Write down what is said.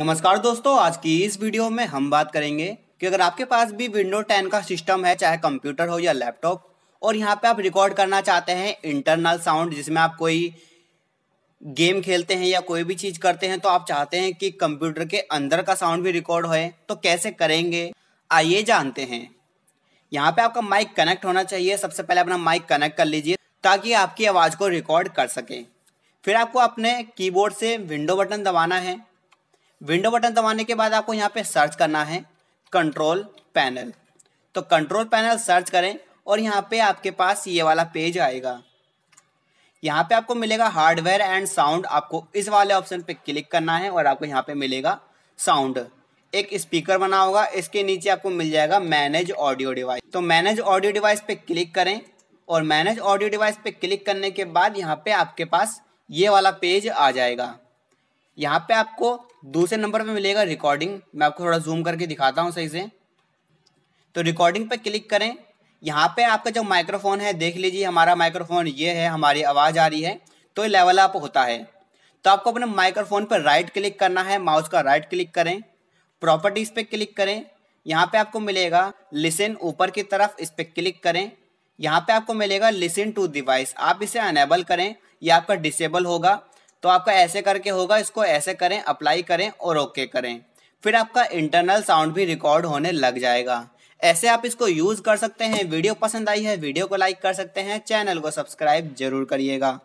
नमस्कार दोस्तों आज की इस वीडियो में हम बात करेंगे कि अगर आपके पास भी विंडो 10 का सिस्टम है चाहे कंप्यूटर हो या लैपटॉप और यहाँ पे आप रिकॉर्ड करना चाहते हैं इंटरनल साउंड जिसमें आप कोई गेम खेलते हैं या कोई भी चीज़ करते हैं तो आप चाहते हैं कि कंप्यूटर के अंदर का साउंड भी रिकॉर्ड होए तो कैसे करेंगे आइए जानते हैं यहाँ पे आपका माइक कनेक्ट होना चाहिए सबसे पहले अपना माइक कनेक्ट कर लीजिए ताकि आपकी आवाज़ को रिकॉर्ड कर सके फिर आपको अपने कीबोर्ड से विंडो बटन दबाना है विंडो बटन दबाने के बाद आपको यहाँ पे सर्च करना है कंट्रोल पैनल तो कंट्रोल पैनल सर्च करें और यहाँ पे आपके पास ये वाला पेज आएगा यहाँ पे आपको मिलेगा हार्डवेयर एंड साउंड आपको इस वाले ऑप्शन पे क्लिक करना है और आपको यहाँ पे मिलेगा साउंड एक स्पीकर बना होगा इसके नीचे आपको मिल जाएगा मैनेज ऑडियो डिवाइस तो मैनेज ऑडियो डिवाइस पे क्लिक करें और मैनेज ऑडियो डिवाइस पे क्लिक करने के बाद यहाँ पे आपके पास ये वाला पेज आ जाएगा यहाँ पे आपको दूसरे नंबर पे मिलेगा रिकॉर्डिंग मैं आपको थोड़ा जूम करके दिखाता हूँ सही से तो रिकॉर्डिंग पे क्लिक करें यहाँ पे आपका जो माइक्रोफोन है देख लीजिए हमारा माइक्रोफोन ये है हमारी आवाज़ आ रही है तो लेवल अप होता है तो आपको अपने माइक्रोफोन पर राइट क्लिक करना है माउस का राइट क्लिक करें प्रॉपर्टीज़ पे क्लिक करें यहाँ पे आपको मिलेगा लिसन ऊपर की तरफ इस पर क्लिक करें यहाँ पे आपको मिलेगा लिसन टू डिवाइस आप इसे अनेबल करें यह आपका डिसेबल होगा तो आपका ऐसे करके होगा इसको ऐसे करें अप्लाई करें और ओके करें फिर आपका इंटरनल साउंड भी रिकॉर्ड होने लग जाएगा ऐसे आप इसको यूज़ कर सकते हैं वीडियो पसंद आई है वीडियो को लाइक कर सकते हैं चैनल को सब्सक्राइब जरूर करिएगा